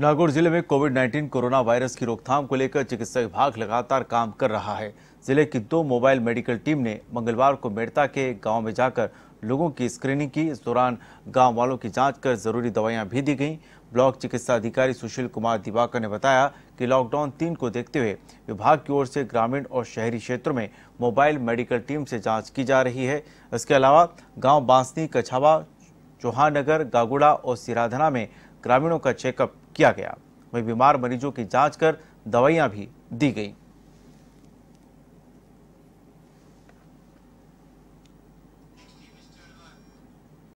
नागौर जिले में Covid 19 corona virus की रोकथाम को लेकर चिकित्सा विभाग लगातार काम कर रहा है जिले की दो मोबाइल मेडिकल टीम ने मंगलवार को मेड़ता के गांव में जाकर लोगों की स्क्रीनिंग की इस दौरान गांव वालों की जांच कर जरूरी दवाइयां भी दी गईं ब्लॉक चिकित्सा अधिकारी सुशील कुमार दिवाकर ने बताया कि लॉकडाउन तीन को देखते हुए विभाग की ओर से ग्रामीण और शहरी क्षेत्रों में मोबाइल मेडिकल टीम से जाँच की जा रही है इसके अलावा गाँव बांसनी कछावा नगर गागुड़ा और सिराधना में ग्रामीणों का चेकअप किया गया वहीं बीमार मरीजों की जांच कर दवाइयां भी दी गईं